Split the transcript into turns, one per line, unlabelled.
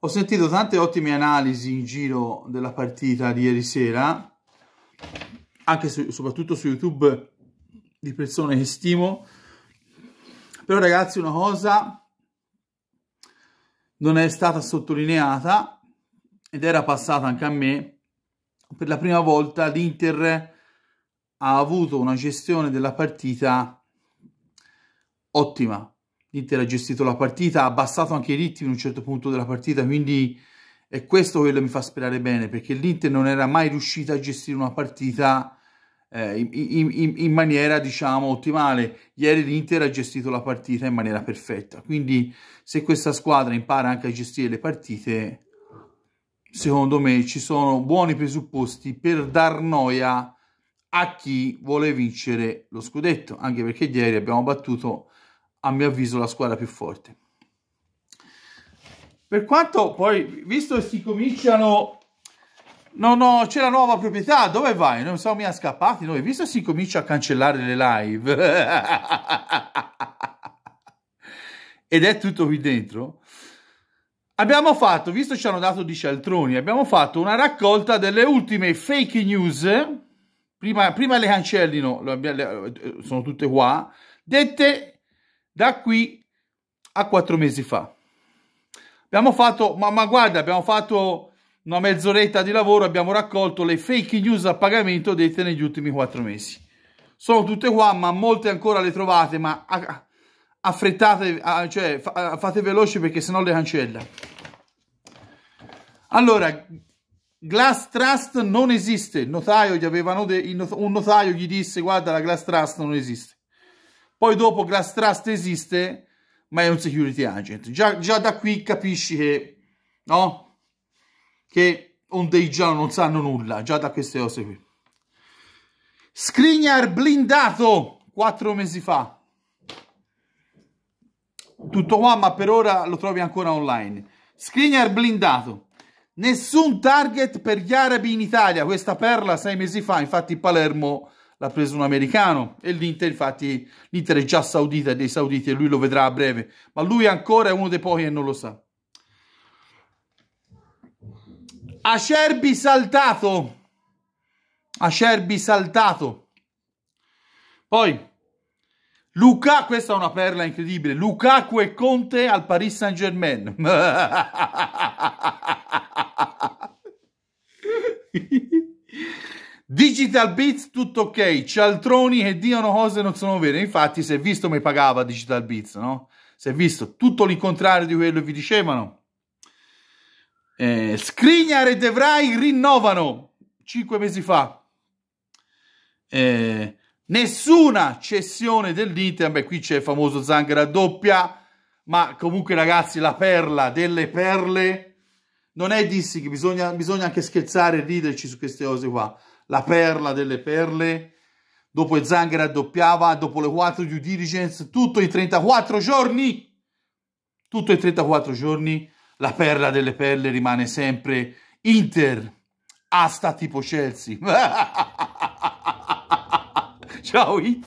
Ho sentito tante ottime analisi in giro della partita di ieri sera, anche su, soprattutto su YouTube di persone che stimo. Però ragazzi, una cosa non è stata sottolineata ed era passata anche a me. Per la prima volta l'Inter ha avuto una gestione della partita ottima, l'Inter ha gestito la partita, ha abbassato anche i ritmi in un certo punto della partita, quindi è questo quello che mi fa sperare bene, perché l'Inter non era mai riuscita a gestire una partita eh, in, in, in, maniera, diciamo, ottimale. Ieri l'Inter ha gestito la partita in maniera perfetta, quindi se questa squadra impara anche a gestire le partite, secondo me ci sono buoni presupposti per dar noia a chi vuole vincere lo scudetto, anche perché ieri abbiamo battuto a mio avviso la squadra più forte. Per quanto poi, visto che si cominciano... No, no, c'è la nuova proprietà, dove vai? Non siamo mica scappati noi, visto che si comincia a cancellare le live. Ed è tutto qui dentro. Abbiamo fatto, visto che ci hanno dato di cialtroni, abbiamo fatto una raccolta delle ultime fake news, prima, prima le cancellino, sono tutte qua, dette da qui a quattro mesi fa. Abbiamo fatto, ma, ma guarda, abbiamo fatto una mezz'oretta di lavoro, abbiamo raccolto le fake news a pagamento dette negli ultimi quattro mesi. Sono tutte qua, ma molte ancora le trovate, ma affrettate, cioè fate veloci perché sennò le cancella. Allora, Glass Trust non esiste. Il notaio, gli avevano de- un notaio gli disse guarda la Glass Trust non esiste. Poi dopo Glass Trust esiste, ma è un security agent. Già, già da qui capisci che, no? Che on day già non sanno nulla, già da queste cose qui. Screener blindato quattro mesi fa. Tutto qua, ma per ora lo trovi ancora online. Screener blindato. Nessun target per gli arabi in Italia. Questa perla sei mesi fa, infatti Palermo l'ha preso un americano e l'Inter infatti l'Inter è già saudita è dei sauditi e lui lo vedrà a breve ma lui ancora è uno dei pochi e non lo sa Acerbi saltato Acerbi saltato poi Luca, questa è una perla incredibile. Lukaku e Conte al Paris Saint Germain. Digital Beats tutto ok, cialtroni che dicono cose non sono vere. Infatti, si è visto mi pagava Digital Beats, no? Si è visto tutto l'incontrario di quello che vi dicevano. Eh, Scrignar e Devrai rinnovano 5 mesi fa. Eh, nessuna cessione dell'Inter. Beh, qui c'è il famoso Zangara doppia. Ma comunque, ragazzi, la perla delle perle non è dissi che bisogna, bisogna anche scherzare e riderci su queste cose qua la perla delle perle, dopo Zang raddoppiava, dopo le 4 due diligence, tutto in 34 giorni, tutto in 34 giorni, la perla delle perle rimane sempre Inter, asta tipo Chelsea. Ciao Inter.